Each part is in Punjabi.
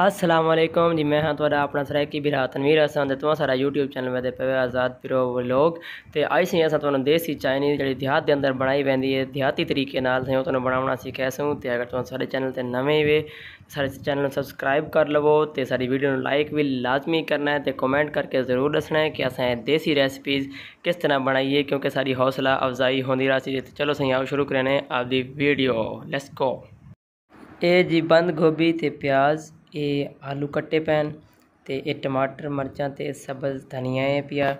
असलम जी मैं हाँ थोड़ा अपना सराकी बिरा तनवीर असां तो सारा यूट्यूब चैनल में पे आज़ाद प्रो लोग तो आई सी असां तुम्हें देसी चाइनीज़ जी देहात के अंदर बनाई वेंदी है देहाती तरीक़े बना साईं तव्हां बनाउणा सिखियासीं ते तो अगरि सारे चैनल ते नवे वे सारे चैनल सबसक्राइब कर लवो तो सारी वीडियो लाइक भी लाजमी करना है ते तो कमेंट करके ज़रूर दसना है कि असें देसी रेसिपीज़ किस तरह बनाइए क्योंकि सारी हौसला अफजाई होती रही तो चलो सही आओ शुरू करें आपकी वीडियो लैसको ए जी बंद गोभी तो प्याज़ ਇਹ ਆਲੂ ਕੱਟੇ ਪੈਣ ਤੇ ਇਹ ਟਮਾਟਰ ਮਰਚਾਂ ਤੇ ਸਬਜ਼ ਧਨੀਆ ਹੈ ਪਿਆ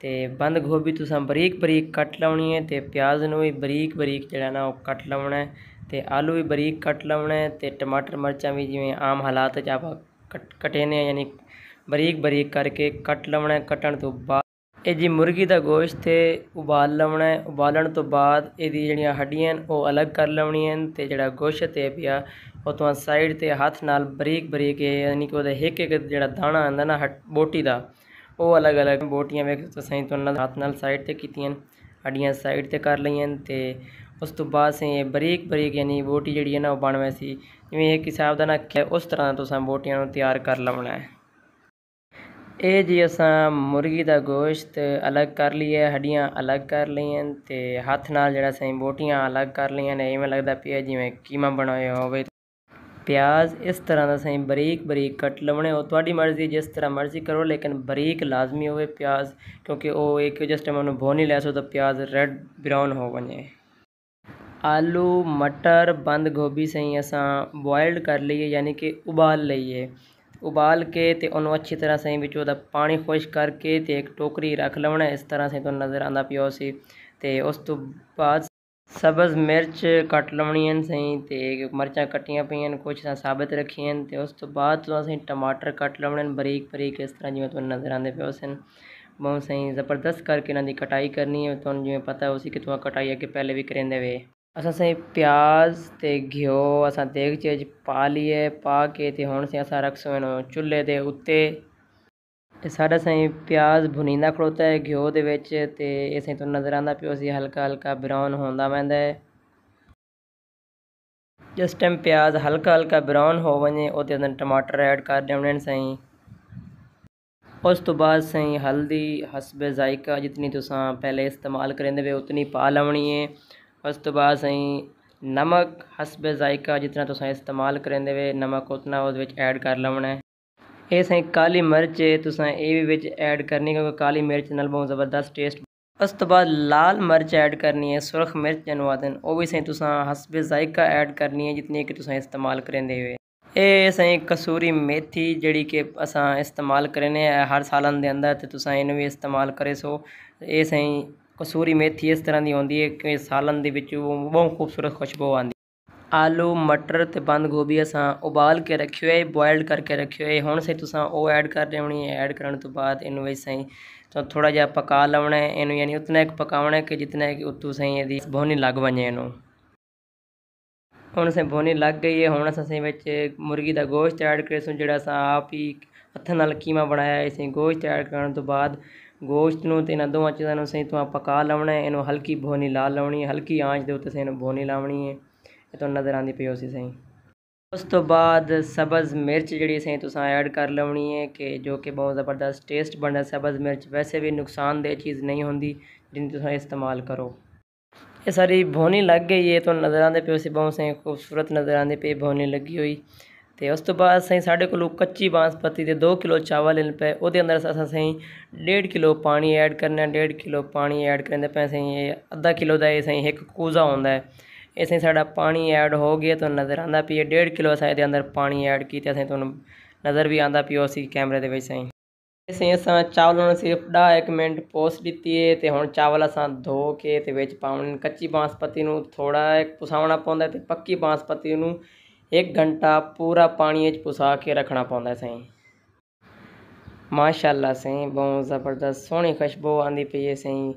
ਤੇ ਬੰਦ ਗੋਭੀ ਤੁਸੀਂ ਬਰੀਕ ਬਰੀਕ ਕੱਟ ਲਾਉਣੀ ਹੈ ਤੇ ਪਿਆਜ਼ ਨੂੰ ਵੀ ਬਰੀਕ ਬਰੀਕ ਜਿਹੜਾ ਨਾ ਉਹ ਕੱਟ ਲਾਉਣਾ ਤੇ ਆਲੂ ਵੀ ਬਰੀਕ ਕੱਟ ਲਾਉਣਾ ਤੇ ਟਮਾਟਰ ਮਰਚਾਂ ਵੀ ਜਿਵੇਂ ਆਮ ਹਾਲਾਤ 'ਚ ਆਪਾਂ ਕਟੇ ਨੇ ਯਾਨੀ ਬਰੀਕ ਬਰੀਕ ਕਰਕੇ ਕੱਟ ਲਾਉਣਾ ਕੱਟਣ ਤੋਂ ਬਾਅਦ ਇਹ ਜੀ ਮੁਰਗੀ ਦਾ ਗੋਸ਼ਤ ਤੇ ਉਬਾਲ ਲਾਉਣਾ ਉਬਾਲਣ ਤੋਂ ਬਾਅਦ ਇਹਦੀ ਜਿਹੜੀਆਂ ਹੱਡੀਆਂ ਉਹ ਅਲੱਗ ਕਰ ਲਾਉਣੀਆਂ ਤੇ ਜਿਹੜਾ ਗੋਸ਼ਤ ਹੈ ਪਿਆ ਉਤੋਂ ਸਾਈਡ ਤੇ ਹੱਥ ਨਾਲ ਬਰੀਕ ਬਰੀਕ ਯਾਨੀ ਕਿ ਉਹਦਾ ਇੱਕ ਇੱਕ ਜਿਹੜਾ ਦਾਣਾ ਆਂਦਾ ਨਾ ਬੋਟੀ ਦਾ ਉਹ ਅਲੱਗ-ਅਲੱਗ ਬੋਟੀਆਂ ਵੇਖ ਤੁਸੀਂ ਨਾਲ ਹੱਥ ਨਾਲ ਸਾਈਡ ਤੇ ਕੀਤੀਆਂ ਹੱਡੀਆਂ ਸਾਈਡ ਤੇ ਕਰ ਲਈਆਂ ਤੇ ਉਸ ਤੋਂ ਬਾਅਦ ਸੇ ਇਹ ਬਰੀਕ ਬਰੀਕ ਯਾਨੀ ਬੋਟੀ ਜਿਹੜੀ ਹੈ ਨਾ ਉਹ ਬਣਵੇਂ ਸੀ ਜਿਵੇਂ ਇੱਕ ਹਿਸਾਬ ਦਾ ਨਾ ਉਸ ਤਰ੍ਹਾਂ ਤੁਸੀਂ ਬੋਟੀਆਂ ਨੂੰ ਤਿਆਰ ਕਰ ਲਵਣਾ ਹੈ ਇਹ ਜੀ ਅਸਾਂ ਮੁਰਗੀ ਦਾ ਗੋਸ਼ਤ ਅਲੱਗ ਕਰ ਲਈਏ ਹੱਡੀਆਂ ਅਲੱਗ ਕਰ ਲਈਆਂ ਤੇ ਹੱਥ ਨਾਲ ਜਿਹੜਾ ਸਹੀ ਬੋਟੀਆਂ ਅਲੱਗ ਕਰ ਲਈਆਂ ਨੇ ਐਵੇਂ ਲੱਗਦਾ ਪਿਆ ਜਿਵੇਂ ਕੀਮਾ ਬਣਾਇਆ ਹੋਵੇ ਪਿਆਜ਼ ਇਸ ਤਰ੍ਹਾਂ ਦਾ ਸਹੀ ਬਰੀਕ ਬਰੀਕ ਕੱਟ ਲਵਣੇ ਉਹ ਤੁਹਾਡੀ ਮਰਜ਼ੀ ਜਿਸ ਤਰ੍ਹਾਂ ਮਰਜ਼ੀ ਕਰੋ ਲੇਕਿਨ ਬਰੀਕ ਲਾਜ਼ਮੀ ਹੋਵੇ ਪਿਆਜ਼ ਕਿਉਂਕਿ ਉਹ ਇੱਕ ਜਸਟ ਮਨ ਭੋਨੀ ਲੈਸੋ ਤਾਂ ਪਿਆਜ਼ ਰੈੱਡ ਬ੍ਰਾਊਨ ਹੋ वञे ਆਲੂ ਮਟਰ ਬੰਦ ਗੋਭੀ ਸਹੀ ਅਸਾਂ ਬੋਇਲਡ ਕਰ ਲਈਏ ਯਾਨੀ ਕਿ ਉਬਾਲ ਲਈਏ ਉਬਾਲ ਕੇ ਤੇ ਉਹਨੂੰ ਅੱਛੀ ਤਰ੍ਹਾਂ ਸਹੀ ਵਿੱਚ ਉਹਦਾ ਪਾਣੀ ਖੁਸ਼ ਕਰਕੇ ਤੇ ਇੱਕ ਟੋਕਰੀ ਰੱਖ ਲਵਣਾ ਇਸ ਤਰ੍ਹਾਂ ਸੇ ਤੋਂ ਨਜ਼ਰ ਆਂਦਾ ਪਿਓ ਸੀ ਤੇ ਉਸ ਤੋਂ ਬਾਅਦ ਸਬਜ਼ ਮਿਰਚ ਕੱਟ लाउनी आहिनि साईं ते मर्चां कटियां पेइयां आहिनि कुझु असां साबित रखियां आहिनि ते उस ਤੋਂ ਬਾਅਦ ਤੋਂ ਅਸੀਂ ਟਮਾਟਰ ਕੱਟ ਲਵਣੇ ਬਰੀਕ ਬਰੀਕ ਇਸ ਤਰ੍ਹਾਂ ਜਿਵੇਂ ਤੁਹਾਨੂੰ ਨਜ਼ਰ ਆਉਂਦੇ ਪਏ ਸਨ ਬਹੁਤ ਸਹੀ ਜ਼ਬਰਦਸਤ ਕਰਕੇ ਇਹਨਾਂ ਦੀ ਕਟਾਈ ਕਰਨੀ ਹੈ ਤੁਹਾਨੂੰ ਜਿਵੇਂ ਪਤਾ ਉਸੇ ਕਿਤੋਂ ਕਟਾਈ ਅੱਗੇ ਪਹਿਲੇ ਵੀ ਕਰਿੰਦੇ ਵੇ ਅਸਾਂ ਸੇ ਪਿਆਜ਼ ਤੇ ਘਿਓ ਅਸਾਂ ਦੇਗ ਚੀਜ਼ ਪਾ ਲਈਏ ਪਾ ਕੇ ਤੇ ਹੁਣ ਸੇ ਅਸਾਂ ਰੱਖਸੋ ਇਹਨੂੰ ਚੁੱਲ੍ਹੇ ਦੇ ਉੱਤੇ ਸਾਡਾ ਸਾਈਂ ਪਿਆਜ਼ ਭੁਨੀਦਾ ਖੜੋਤਾ ਹੈ ਘਿਓ ਦੇ ਵਿੱਚ ਤੇ ਇਹ ਸਾਈਂ ਨਜ਼ਰ ਆਂਦਾ ਪਿਓ ਸੀ ਹਲਕਾ ਹਲਕਾ ਬ੍ਰਾਊਨ ਹੁੰਦਾ ਵੰਦਾ ਹੈ ਜਿਸ ਟਾਈਮ ਪਿਆਜ਼ ਹਲਕਾ ਹਲਕਾ ਬ੍ਰਾਊਨ ਹੋ ਵਣੇ ਉਹਦੇ ਅੰਦਰ ਟਮਾਟਰ ਐਡ ਕਰ ਦੇਵਣੇ ਨੇ ਸਾਈਂ ਉਸ ਤੋਂ ਬਾਅਦ ਸਾਈਂ ਹਲਦੀ ਹਸਬੇ ਜ਼ਾਇਕਾ ਜਿੰਨੀ ਤੁਸੀਂ ਪਹਿਲੇ ਇਸਤੇਮਾਲ ਕਰਦੇ ਵੇ ਉਤਨੀ ਪਾ ਲਵਣੀ ਹੈ ਉਸ ਤੋਂ ਬਾਅਦ ਸਾਈਂ ਨਮਕ ਹਸਬੇ ਜ਼ਾਇਕਾ ਜਿੰਨਾ ਤੁਸੀਂ ਇਸਤੇਮਾਲ ਕਰਦੇ ਵੇ ਨਮਕ ਉਤਨਾ ਉਹਦੇ ਵਿੱਚ ਐਡ ਕਰ ਲਵਣਾ ਇਹ साईं ਕਾਲੀ मिर्च ਤੁਸੀਂ ਇਹ ਵੀ ਵਿੱਚ ਐਡ ਕਰਨੀ ਕਿਉਂਕਿ ਕਾਲੀ ਮਿਰਚ ਨਾਲ ਬਹੁਤ ਜ਼ਬਰਦਸਤ ਟੇਸਟ ਉਸ ਤੋਂ ਬਾਅਦ ਲਾਲ ਮਿਰਚ ਐਡ ਕਰਨੀ ਹੈ ਸੁਰਖ ਮਿਰਚ ਜਨਵਾਦਨ ਉਹ ਵੀ ਸਹੀ ਤੁਸੀਂ ਹਸਬੇ ਜ਼ਾਇਕਾ ਐਡ ਕਰਨੀ ਹੈ ਜਿੰਨੀ ਕਿ ਤੁਸੀਂ ਇਸਤੇਮਾਲ ਕਰਦੇ ਹੋਏ ਇਹ ਸਹੀ ਕਸੂਰੀ ਮੇਥੀ ਜਿਹੜੀ ਕਿ ਅਸਾਂ ਇਸਤੇਮਾਲ ਕਰਨੇ ਹੈ ਹਰ ਸਾਲਾਂ ਦੇ ਅੰਦਰ ਤੇ ਤੁਸੀਂ ਇਹਨੂੰ ਵੀ ਇਸਤੇਮਾਲ ਕਰੇ ਸੋ ਇਹ ਸਹੀ ਕਸੂਰੀ ਮੇਥੀ ਇਸ ਤਰ੍ਹਾਂ ਦੀ ਹੁੰਦੀ ਹੈ ਕਿ ਸਾਲਨ ਦੇ ਵਿੱਚ ਉਹ ਬਹੁਤ ਖੂਬਸੂਰਤ ਖੁਸ਼ਬੂ ਆਉਂਦੀ ਆਲੂ ਮਟਰ ਤੇ ਬੰਦ ਗੋਭੀ ਅਸਾਂ ਉਬਾਲ ਕੇ ਰੱਖੀ ਹੋਏ ਬੋਇਲਡ ਕਰਕੇ ਰੱਖੀ ਹੋਏ ਹੁਣ ਸੇ ਤੁਸੀਂ ਉਹ ਐਡ ਕਰ ਦੇਣੀ ਹੈ ਐਡ ਕਰਨ ਤੋਂ ਬਾਅਦ ਇਹਨੂੰ ਵੈਸੇ ਹੀ ਤਾਂ ਥੋੜਾ ਜਿਹਾ ਪਕਾ ਲਵਣਾ ਇਹਨੂੰ ਯਾਨੀ ਉਤਨਾ ਇੱਕ ਪਕਾਉਣਾ ਕਿ ਜਿੰਨਾ ਕਿ ਉਤੋਂ ਸਹੀ ਇਹਦੀ ਭੋਨੀ ਲੱਗ ਵਣੇ ਇਹਨੂੰ ਹੁਣ ਸੇ ਭੋਨੀ ਲੱਗ ਗਈ ਹੈ ਹੁਣ ਅਸੀਂ ਵਿੱਚ ਮੁਰਗੀ ਦਾ ਗੋਸ਼ਤ ਐਡ ਕਰੇ ਸੋ ਜਿਹੜਾ ਅਸਾਂ ਆਪ ਹੀ ਹੱਥਾਂ ਨਾਲ ਕੀਮਾ ਬਣਾਇਆ ਇਸੇ ਗੋਸ਼ਤ ਐਡ ਕਰਨ ਤੋਂ ਬਾਅਦ ਗੋਸ਼ਤ ਨੂੰ ਤੇ ਇਹਨਾਂ ਦੋਵਾਂ ਚੀਜ਼ਾਂ ਨੂੰ ਸਹੀ ਤੋਂ ਪਕਾ ਲਵਣਾ ਇਹਨੂੰ ਹਲਕੀ ਭੋਨੀ ਲਾ ਲਵਣੀ ਹੈ ਹਲਕੀ ਆਂਚ ਦੇ ਉੱਤੇ ਸੇ ਇਹਨੂੰ ਭੋਨੀ ਲਾਵਣੀ ਹੈ ਇਤੋਂ ਤੁਹਾਨੂੰ ਨਜ਼ਰ ਆਂਦੀ ਪਈ ਹੋਸੀ ਸਹੀ ਉਸ ਤੋਂ ਬਾਅਦ ਸਬਜ਼ ਮਿਰਚ ਜਿਹੜੀ ਸਹੀ ਤੁਸੀਂ ਐਡ ਕਰ ਲਵਣੀ ਹੈ ਕਿ ਜੋ ਕਿ ਬਹੁਤ ਜ਼ਬਰਦਸਤ ਟੇਸਟ ਬਣਦਾ ਸਬਜ਼ ਮਿਰਚ ਵੈਸੇ ਵੀ ਦੇ ਚੀਜ਼ ਨਹੀਂ ਹੁੰਦੀ ਜਿੰਨੀ ਤੁਸੀਂ ਇਸਤੇਮਾਲ ਕਰੋ ਇਹ ਸਾਰੀ ਭੋਨੀ ਲੱਗ ਗਈ ਹੈ ਤੋਂ ਨਜ਼ਰ ਆਂਦੇ ਪਈ ਹੋਸੀ ਬਹੁਤ ਸਹੀ ਖੂਬਸੂਰਤ ਨਜ਼ਰ ਆਂਦੇ ਪਈ ਭੋਨੀ ਲੱਗੀ ਹੋਈ ਤੇ ਉਸ ਤੋਂ ਬਾਅਦ ਸਹੀ ਸਾਡੇ ਕੋਲ ਕੱਚੀ ਬਾਂਸਪਤੀ ਦੇ 2 ਕਿਲੋ ਚਾਵਲ ਲੈਣ ਪਏ ਉਹਦੇ ਅੰਦਰ ਅਸਾਂ ਸਹੀ 1.5 ਕਿਲੋ ਪਾਣੀ ਐਡ ਕਰਨਾ 1.5 ਕਿਲੋ ਪਾਣੀ ਐਡ ਕਰਨ ਦੇ ਪੈਸੇ ਇਹ ਅੱਧਾ ਕਿਲੋ ਦਾ ਇਹ ਸਹੀ ਇੱਕ ਕੂਜ਼ਾ ਹੁੰਦਾ ਹੈ ਇਸੇ ਸਾਡਾ ਪਾਣੀ ਐਡ ਹੋ ਗਿਆ ਤਾਂ ਨਜ਼ਰ ਆਂਦਾ ਪਈ ਹੈ 1.5 ਕਿਲੋ ਸਾਈਜ਼ ਦੇ ਅੰਦਰ ਪਾਣੀ ਐਡ ਕੀਤਾ ਅਸੀਂ ਤੁਹਾਨੂੰ ਨਜ਼ਰ ਵੀ ਆਂਦਾ ਪਈ ਉਸੇ ਕੈਮਰੇ ਦੇ ਵਿੱਚ ਸਹੀ ਅਸੀਂ ਅਸਾਂ ਚਾਵਲ ਨੂੰ ਸਿਰਫ 1 ਮਿੰਟ ਪੋਸਟ ਦਿੱਤੀ ਹੈ ਤੇ ਹੁਣ ਚਾਵਲ ਅਸਾਂ ਧੋ ਕੇ ਤੇ ਵਿੱਚ ਪਾਉਣ ਕੱਚੀ ਬਾਂਸਪਤੀ ਨੂੰ ਥੋੜਾ ਇੱਕ ਪੁਸਾਉਣਾ ਪਉਂਦਾ ਤੇ ਪੱਕੀ ਬਾਂਸਪਤੀ ਨੂੰ 1 ਘੰਟਾ ਪੂਰਾ ਪਾਣੀ ਵਿੱਚ ਪੁਸਾ ਕੇ ਰੱਖਣਾ ਪਉਂਦਾ ਸਹੀ ਮਾਸ਼ਾਅੱਲਾ ਸਹੀ ਬਹੁਤ ਜ਼ਬਰਦਸਤ ਸੋਹਣੀ ਖੁਸ਼ਬੂ ਆਂਦੀ ਪਈ ਹੈ ਸਹੀ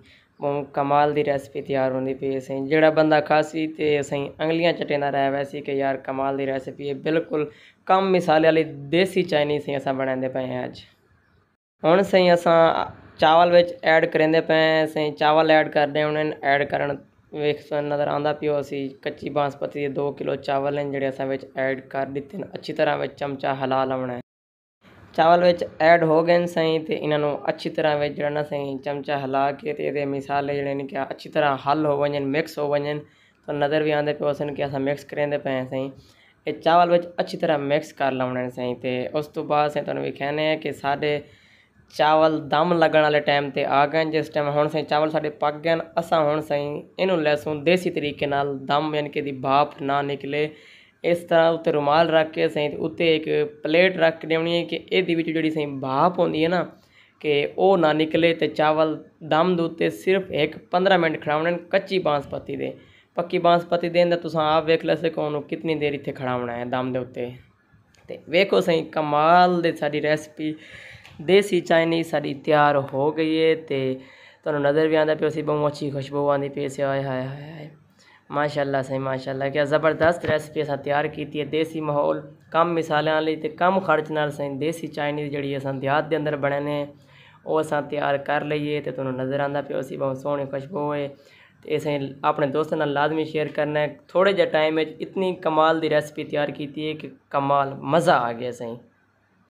ਕਮਾਲ ਦੀ ਰੈਸਪੀ ਤਿਆਰ ਹੁੰਦੀ ਪਈ ਸੀ ਜਿਹੜਾ ਬੰਦਾ ਖਾਸੀ ਤੇ ਅਸੀਂ ਅੰਗਲੀਆਂ ਚਟੇਂਦਾ ਰਹਿ ਵੈਸੀ ਕਿ ਯਾਰ ਕਮਾਲ ਦੀ ਰੈਸਪੀ ਹੈ ਬਿਲਕੁਲ ਕਮ ਮਸਾਲੇ ਵਾਲੀ ਦੇਸੀ ਚਾਈਨੀ ਸੀ ਅਸਾਂ ਬਣਾਉਂਦੇ ਪਏ ਹਾਂ ਅੱਜ ਹੁਣ ਸਹੀ ਅਸਾਂ ਚਾਵਲ ਵਿੱਚ ਐਡ ਕਰਿੰਦੇ ਪਏ ਸਹੀ ਚਾਵਲ ਐਡ ਕਰਦੇ ਹੁਣ ਐਡ ਕਰਨ ਵੇਖ ਸੋ ਨਜ਼ਰ ਆਉਂਦਾ ਪਿਓ ਅਸੀਂ ਕੱਚੀ ਬਾਸਪਤੀ ਦੇ 2 ਕਿਲੋ ਚਾਵਲ ਨੇ ਜਿਹੜੇ ਅਸਾਂ ਵਿੱਚ ਐਡ ਕਰ ਦਿੱਤੇ ਨੇ ਅੱਛੀ ਤਰ੍ਹਾਂ ਵਿੱਚ ਚਮਚਾ ਹਲਾ ਲਵਣਾ ਚਾਵਲ ਵਿੱਚ ਐਡ ਹੋ ਗਏ ਨੇ ਸਹੀ ਤੇ ਇਹਨਾਂ ਨੂੰ ਅੱਛੀ ਤਰ੍ਹਾਂ ਵਿੱਚ ਜਿਹੜਾ ਨਾ ਸਹੀ ਚਮਚਾ ਹਿਲਾ ਕੇ ਤੇ ਇਹਦੇ ਮਿਸਾਲੇ ਜਿਹੜੇ ਨੇ ਕਿ ਅੱਛੀ ਤਰ੍ਹਾਂ ਹਲ ਹੋ ਵञनि ਮਿਕਸ ਹੋ वञनि ਤਾਂ ਨਜ਼ਰ ਵੀ ਆਉਂਦੇ ਪਿਓ ਸਨ ਕਿ ਅਸਾਂ ਮਿਕਸ ਕਰਦੇ ਪਏ ਸਹੀ ਇਹ ਚਾਵਲ ਵਿੱਚ ਅੱਛੀ ਤਰ੍ਹਾਂ ਮਿਕਸ ਕਰ ਲਾਉਣੇ ਸਹੀ ਤੇ ਉਸ ਤੋਂ ਬਾਅਦ ਸੇ ਤੁਹਾਨੂੰ ਵੀ ਕਹਿੰਦੇ ਆ ਕਿ ਸਾਡੇ ਚਾਵਲ ਦਮ ਲੱਗਣ ਵਾਲੇ ਟਾਈਮ ਤੇ ਆ ਗਏ ਜਿਸ ਟਾਈਮ ਹੁਣ ਸਹੀ ਚਾਵਲ ਸਾਡੇ ਪੱਕ ਗਏ ਅਸਾਂ ਹੁਣ ਸਹੀ ਇਹਨੂੰ ਲਹਿਸੂਨ ਦੇਸੀ ਤਰੀਕੇ ਨਾਲ ਦਮ ਯਾਨਕਿ ਕਿ ਦੀ ਬਾਪ ਨਾ ਨਿਕਲੇ ਇਸ ਤਰ੍ਹਾਂ ਉੱਤੇ ਰੁਮਾਲ ਰੱਖ ਕੇ ਅਸੀਂ ਉੱਤੇ ਇੱਕ ਪਲੇਟ ਰੱਖ ਕੇ ਹੈ ਕਿ ਇਹਦੇ ਵਿੱਚ ਜਿਹੜੀ ਅਸੀਂ ਭਾਪ ਹੁੰਦੀ ਹੈ ਨਾ ਕਿ ਉਹ ਨਾ ਨਿਕਲੇ ਤੇ ਚਾਵਲ ਦਮ ਦੇ ਉੱਤੇ ਸਿਰਫ ਇੱਕ 15 ਮਿੰਟ ਖੜਾਉਣੇ ਕੱਚੀ ਬਾਂਸਪਤੀ ਦੇ ਪੱਕੀ ਬਾਂਸਪਤੀ ਦੇਣ ਦਾ ਤੁਸੀਂ ਆਪ ਵੇਖ ਲੈ ਸਕੋ ਉਹਨੂੰ ਕਿੰਨੀ ਦੇਰ ਇੱਥੇ ਖੜਾਉਣਾ ਹੈ ਦਮ ਦੇ ਉੱਤੇ ਤੇ ਵੇਖੋ ਸਹੀਂ ਕਮਾਲ ਦੇ ਸਾਡੀ ਰੈਸਪੀ ਦੇਸੀ ਚਾਈਨੀ ਸਾਡੀ ਤਿਆਰ ਹੋ ਗਈ ਹੈ ਤੇ ਤੁਹਾਨੂੰ ਨਜ਼ਰ ਵੀ ਆਉਂਦਾ ਪਿਆ ਸੀ ਬਹੁਤ ਅੱਛੀ ਖੁਸ਼ਬੂ ਆਉਂਦੀ ਪਈ ਸੀ ਆਏ ਹਾਏ ਹਾਏ माशाल्लाह सही माशाल्लाह क्या ज़बरदस्त रेसिपी असा तैयार की है देसी माहौल कम मिसाल कम खर्च नाल असें देसी चाइनीज़ जी देहात के अंदर बनाने वह असां तैयार कर लीए तो तुहानूं नज़र आता पे उसी बहुत सोहनी खुशबू है तो असें अपने दोस्तों नाल लाजमी शेयर करना है थोड़े जे टाइम इतनी कमाल की रेसिपी तैयार की है कि कमाल मज़ा आ गया असें